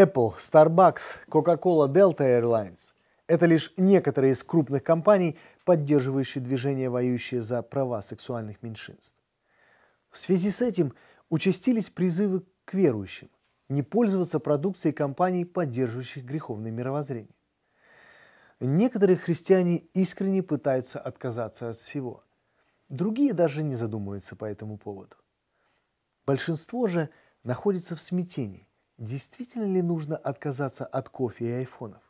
Apple, Starbucks, Coca-Cola, Delta Airlines – это лишь некоторые из крупных компаний, поддерживающие движение, воюющие за права сексуальных меньшинств. В связи с этим участились призывы к верующим не пользоваться продукцией компаний, поддерживающих греховное мировоззрение. Некоторые христиане искренне пытаются отказаться от всего. Другие даже не задумываются по этому поводу. Большинство же находится в смятении действительно ли нужно отказаться от кофе и айфонов?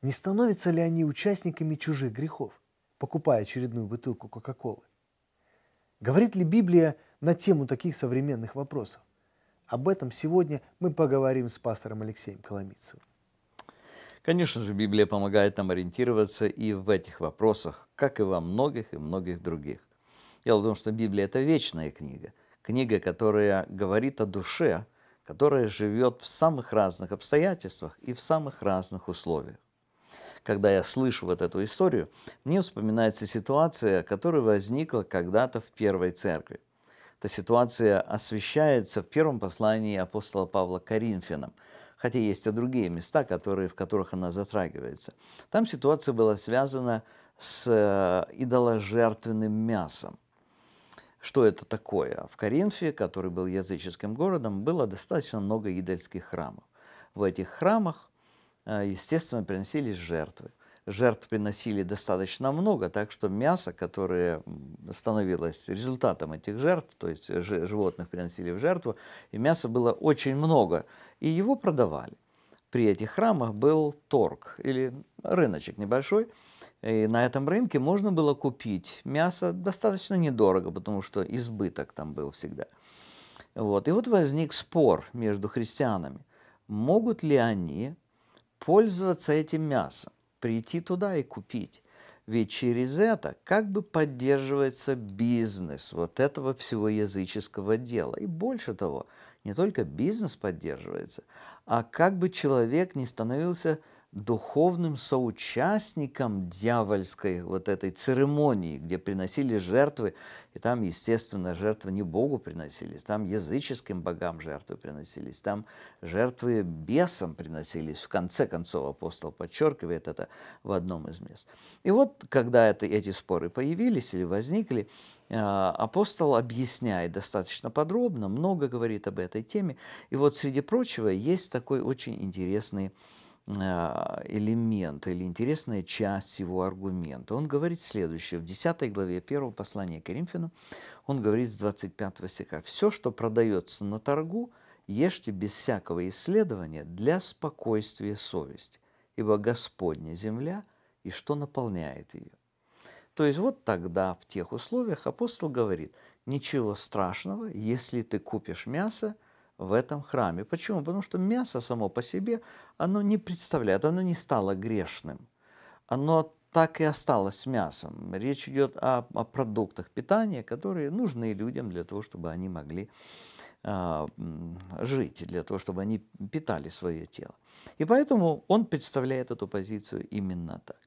Не становятся ли они участниками чужих грехов, покупая очередную бутылку Кока-Колы? Говорит ли Библия на тему таких современных вопросов? Об этом сегодня мы поговорим с пастором Алексеем Коломицевым. Конечно же, Библия помогает нам ориентироваться и в этих вопросах, как и во многих и многих других. Дело в том, что Библия – это вечная книга, книга, которая говорит о душе – которая живет в самых разных обстоятельствах и в самых разных условиях. Когда я слышу вот эту историю, мне вспоминается ситуация, которая возникла когда-то в первой церкви. Эта ситуация освещается в первом послании апостола Павла Коринфянам, хотя есть и другие места, которые, в которых она затрагивается. Там ситуация была связана с э, идоложертвенным мясом. Что это такое? А в Коринфе, который был языческим городом, было достаточно много идольских храмов. В этих храмах, э, естественно, приносились жертвы. Жертв приносили достаточно много, так что мясо, которое становилось результатом этих жертв, то есть животных приносили в жертву, и мяса было очень много, и его продавали. При этих храмах был торг или рыночек небольшой, и на этом рынке можно было купить мясо достаточно недорого, потому что избыток там был всегда. Вот. И вот возник спор между христианами, могут ли они пользоваться этим мясом, прийти туда и купить. Ведь через это как бы поддерживается бизнес вот этого всего языческого дела. И больше того, не только бизнес поддерживается, а как бы человек не становился духовным соучастником дьявольской вот этой церемонии, где приносили жертвы, и там, естественно, жертвы не Богу приносились, там языческим богам жертвы приносились, там жертвы бесам приносились. В конце концов, апостол подчеркивает это в одном из мест. И вот, когда это, эти споры появились или возникли, э, апостол объясняет достаточно подробно, много говорит об этой теме. И вот, среди прочего, есть такой очень интересный а, элемент или интересная часть его аргумента. Он говорит следующее. В 10 главе 1 послания к он говорит с 25 стиха. «Все, что продается на торгу, ешьте без всякого исследования для спокойствия совести, ибо Господня земля и что наполняет ее». То есть вот тогда в тех условиях апостол говорит, ничего страшного, если ты купишь мясо – в этом храме. Почему? Потому что мясо само по себе, оно не представляет, оно не стало грешным. Оно так и осталось мясом. Речь идет о, о продуктах питания, которые нужны людям для того, чтобы они могли э, жить, для того, чтобы они питали свое тело. И поэтому он представляет эту позицию именно так.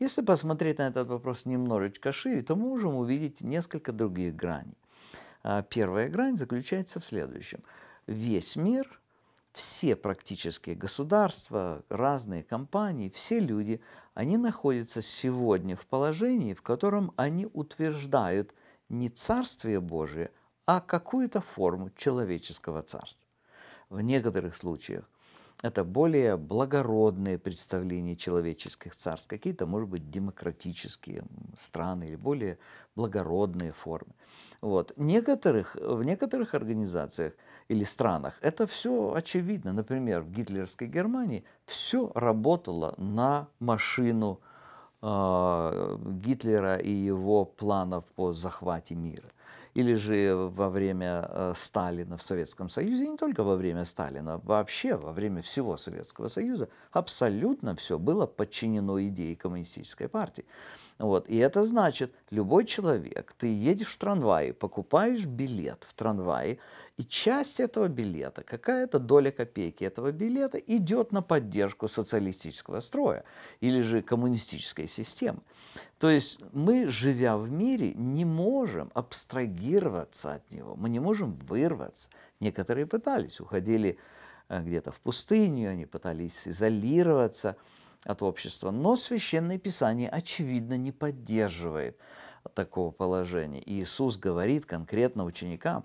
Если посмотреть на этот вопрос немножечко шире, то мы можем увидеть несколько других граней. А, первая грань заключается в следующем – весь мир, все практические государства, разные компании, все люди, они находятся сегодня в положении, в котором они утверждают не Царствие Божие, а какую-то форму человеческого царства. В некоторых случаях это более благородные представления человеческих царств, какие-то, может быть, демократические страны или более благородные формы. Вот. Некоторых, в некоторых организациях – или странах. Это все очевидно. Например, в гитлеровской Германии все работало на машину э, Гитлера и его планов по захвате мира или же во время а, Сталина в Советском Союзе, и не только во время Сталина, вообще во время всего Советского Союза, абсолютно все было подчинено идее коммунистической партии. Вот. И это значит, любой человек, ты едешь в трамвае, покупаешь билет в трамвае, и часть этого билета, какая-то доля копейки этого билета идет на поддержку социалистического строя или же коммунистической системы. То есть мы, живя в мире, не можем абстрагироваться от него, мы не можем вырваться. Некоторые пытались, уходили э, где-то в пустыню, они пытались изолироваться – от общества. Но Священное Писание, очевидно, не поддерживает такого положения. И Иисус говорит конкретно ученикам,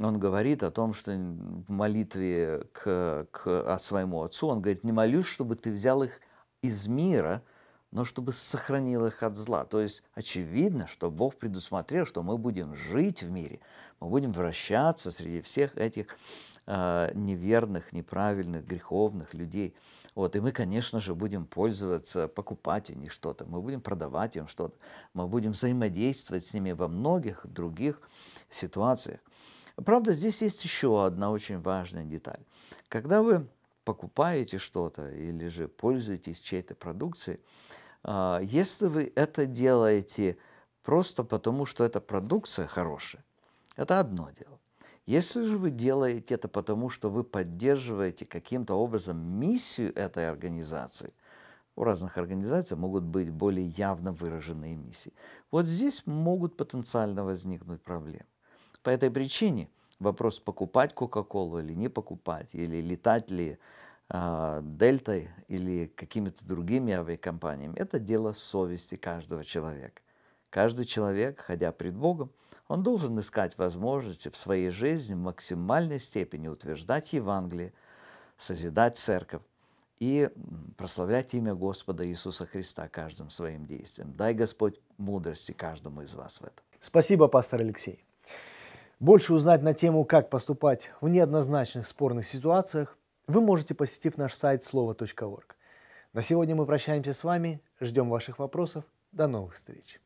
он говорит о том, что в молитве к, к, о своему отцу, он говорит, не молюсь, чтобы ты взял их из мира, но чтобы сохранил их от зла. То есть очевидно, что Бог предусмотрел, что мы будем жить в мире, мы будем вращаться среди всех этих а, неверных, неправильных, греховных людей. Вот, и мы, конечно же, будем пользоваться, покупать у них что-то, мы будем продавать им что-то, мы будем взаимодействовать с ними во многих других ситуациях. Правда, здесь есть еще одна очень важная деталь. Когда вы покупаете что-то или же пользуетесь чьей-то продукцией, а, если вы это делаете просто потому, что эта продукция хорошая, это одно дело. Если же вы делаете это потому, что вы поддерживаете каким-то образом миссию этой организации, у разных организаций могут быть более явно выраженные миссии. Вот здесь могут потенциально возникнуть проблемы. По этой причине вопрос покупать Кока-Колу или не покупать, или летать ли а, Дельтой или какими-то другими авиакомпаниями. Это дело совести каждого человека. Каждый человек, ходя пред Богом, он должен искать возможности в своей жизни в максимальной степени утверждать Евангелие, созидать церковь и прославлять имя Господа Иисуса Христа каждым своим действием. Дай Господь мудрости каждому из вас в этом. Спасибо, пастор Алексей. Больше узнать на тему, как поступать в неоднозначных спорных ситуациях, вы можете, посетив наш сайт слово.орг. На сегодня мы прощаемся с вами, ждем ваших вопросов. До новых встреч!